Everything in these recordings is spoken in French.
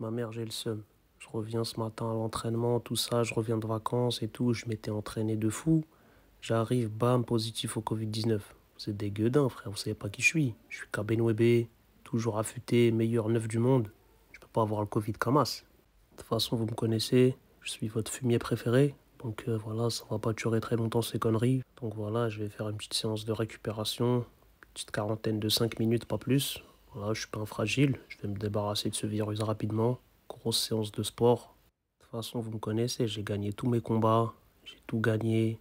ma mère, j'ai le seum. Je reviens ce matin à l'entraînement, tout ça, je reviens de vacances et tout, je m'étais entraîné de fou. J'arrive, bam, positif au Covid-19. C'est des gueudins, frère, vous savez pas qui je suis. Je suis Kabenwebe, toujours affûté, meilleur neuf du monde. Je peux pas avoir le Covid comme as. De toute façon, vous me connaissez, je suis votre fumier préféré. Donc euh, voilà, ça va pas durer très longtemps ces conneries. Donc voilà, je vais faire une petite séance de récupération, petite quarantaine de 5 minutes, pas plus. Voilà, je suis pas fragile, je vais me débarrasser de ce virus rapidement. Grosse séance de sport. De toute façon, vous me connaissez, j'ai gagné tous mes combats, j'ai tout gagné.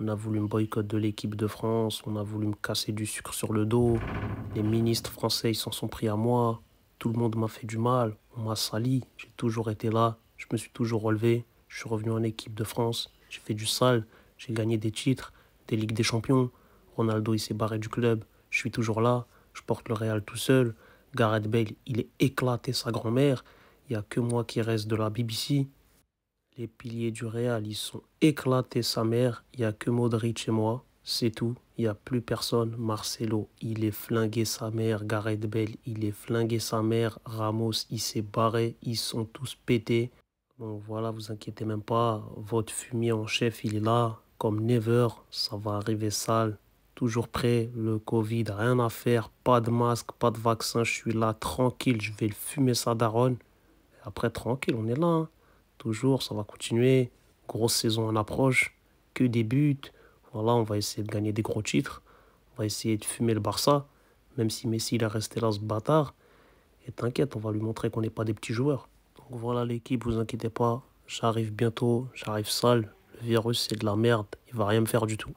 On a voulu me boycotter de l'équipe de France, on a voulu me casser du sucre sur le dos. Les ministres français, ils s'en sont pris à moi. Tout le monde m'a fait du mal, on m'a sali. J'ai toujours été là, je me suis toujours relevé. Je suis revenu en équipe de France, j'ai fait du sale, j'ai gagné des titres, des Ligues des Champions. Ronaldo, il s'est barré du club, je suis toujours là. Je porte le Real tout seul. Gareth Bale, il est éclaté sa grand-mère. Il n'y a que moi qui reste de la BBC. Les piliers du Real, ils sont éclatés sa mère. Il n'y a que Modric et moi. C'est tout. Il n'y a plus personne. Marcelo, il est flingué sa mère. Gareth Bale, il est flingué sa mère. Ramos, il s'est barré. Ils sont tous pétés. Bon, voilà, vous inquiétez même pas. Votre fumier en chef, il est là. Comme Never, ça va arriver sale toujours prêt, le Covid, rien à faire, pas de masque, pas de vaccin, je suis là, tranquille, je vais le fumer sa daronne. Après, tranquille, on est là, hein. toujours, ça va continuer, grosse saison en approche, que des buts, voilà, on va essayer de gagner des gros titres, on va essayer de fumer le Barça, même si Messi, il est resté là, ce bâtard. Et t'inquiète, on va lui montrer qu'on n'est pas des petits joueurs. Donc voilà l'équipe, vous inquiétez pas, j'arrive bientôt, j'arrive sale, le virus c'est de la merde, il va rien me faire du tout.